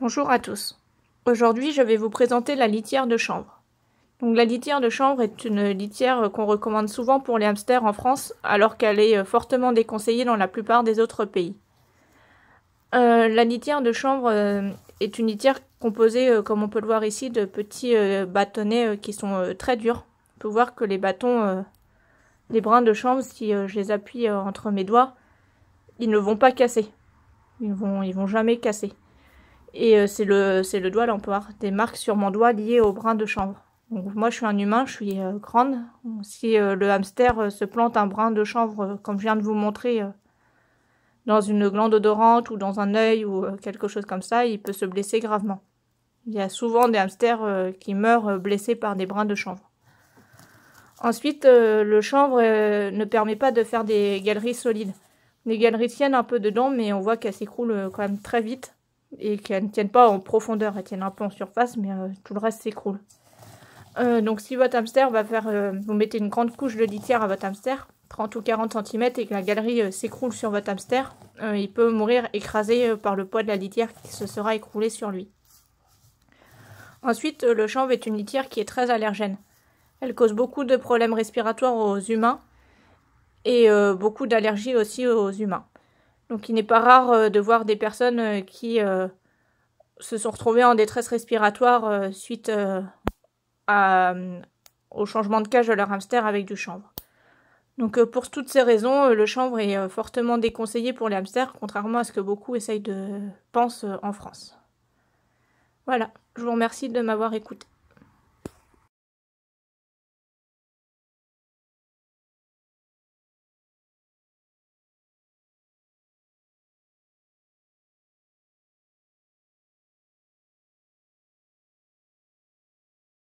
Bonjour à tous. Aujourd'hui, je vais vous présenter la litière de chanvre. Donc la litière de chanvre est une litière qu'on recommande souvent pour les hamsters en France, alors qu'elle est euh, fortement déconseillée dans la plupart des autres pays. Euh, la litière de chanvre euh, est une litière composée, comme on peut le voir ici, de petits bâtonnets qui sont très durs. On peut voir que les bâtons, les brins de chanvre, si je les appuie entre mes doigts, ils ne vont pas casser. Ils vont, ils vont jamais casser. Et euh, c'est le, le doigt, là on peut des marques sur mon doigt liées au brin de chanvre. Donc moi je suis un humain, je suis euh, grande. Si euh, le hamster se plante un brin de chanvre, comme je viens de vous montrer, dans une glande odorante ou dans un œil ou quelque chose comme ça, il peut se blesser gravement. Il y a souvent des hamsters qui meurent blessés par des brins de chanvre. Ensuite, le chanvre ne permet pas de faire des galeries solides. Les galeries tiennent un peu dedans, mais on voit qu'elles s'écroulent quand même très vite et qu'elles ne tiennent pas en profondeur, elles tiennent un peu en surface, mais euh, tout le reste s'écroule. Euh, donc si votre hamster va faire, euh, vous mettez une grande couche de litière à votre hamster, 30 ou 40 cm et que la galerie s'écroule sur votre hamster, il peut mourir écrasé par le poids de la litière qui se sera écroulée sur lui. Ensuite, le chanvre est une litière qui est très allergène. Elle cause beaucoup de problèmes respiratoires aux humains et beaucoup d'allergies aussi aux humains. Donc il n'est pas rare euh, de voir des personnes euh, qui euh, se sont retrouvées en détresse respiratoire suite à, au changement de cage de leur hamster avec du chanvre. Donc pour toutes ces raisons, le chanvre est fortement déconseillé pour les hamsters, contrairement à ce que beaucoup essayent de penser en France. Voilà, je vous remercie de m'avoir écouté.